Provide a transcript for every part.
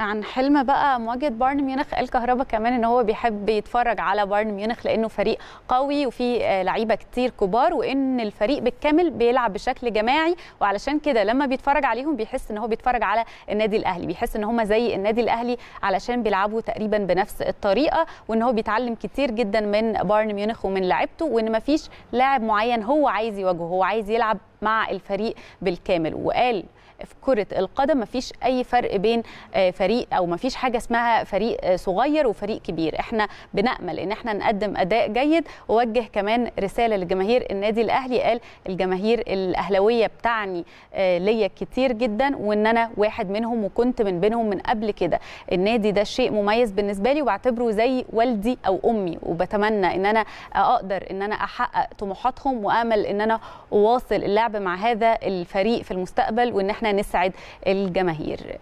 عن حلم بقى مواجهه بايرن ميونخ الكهرباء كمان ان هو بيحب يتفرج على بايرن ميونخ لانه فريق قوي وفي آه، لعيبه كتير كبار وان الفريق بالكامل بيلعب بشكل جماعي وعلشان كده لما بيتفرج عليهم بيحس ان هو بيتفرج على النادي الاهلي بيحس ان هم زي النادي الاهلي علشان بيلعبوا تقريبا بنفس الطريقه وان هو بيتعلم كتير جدا من بايرن ميونخ ومن لعيبته وان مفيش لاعب معين هو عايز يواجهه هو عايز يلعب مع الفريق بالكامل وقال في كرة القدم مفيش أي فرق بين آه، فريق أو مفيش حاجة اسمها فريق آه، صغير وفريق كبير احنا بنأمل إن احنا نقدم أداء جيد ووجه كمان رسالة لجماهير النادي الأهلي قال الجماهير الأهلوية بتعني آه، ليا كتير جدا وإن أنا واحد منهم وكنت من بينهم من قبل كده النادي ده شيء مميز بالنسبة لي وبعتبره زي والدي أو أمي وبتمنى إن أنا أقدر إن أنا أحقق طموحاتهم وأمل إن أنا أواصل اللعب مع هذا الفريق في المستقبل وإن احنا احنا نسعد الجماهير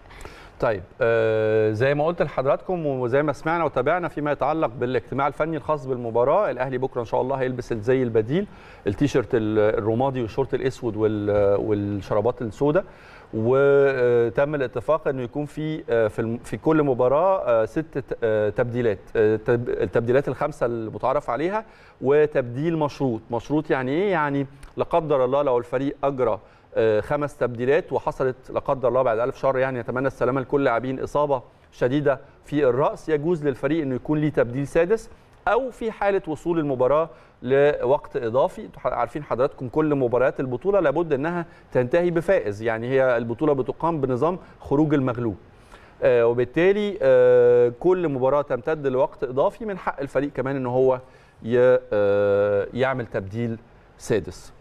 طيب آه زي ما قلت لحضراتكم وزي ما سمعنا وتابعنا فيما يتعلق بالاجتماع الفني الخاص بالمباراه الاهلي بكره ان شاء الله هيلبس الزي البديل التيشيرت الرمادي والشورت الاسود والشرابات السوداء وتم الاتفاق انه يكون في آه، في كل مباراه آه، ست آه، تبديلات التبديلات الخمسه المتعارف عليها وتبديل مشروط مشروط يعني ايه يعني لا قدر الله لو الفريق اجرى آه، خمس تبديلات وحصلت لا قدر الله بعد ألف شر يعني نتمنى السلامة لكل لاعبين إصابة شديدة في الرأس يجوز للفريق أنه يكون ليه تبديل سادس أو في حالة وصول المباراة لوقت إضافي عارفين حضراتكم كل مباريات البطولة لابد أنها تنتهي بفائز يعني هي البطولة بتقام بنظام خروج المغلوب آه، وبالتالي آه، كل مباراة تمتد لوقت إضافي من حق الفريق كمان ان هو يعمل تبديل سادس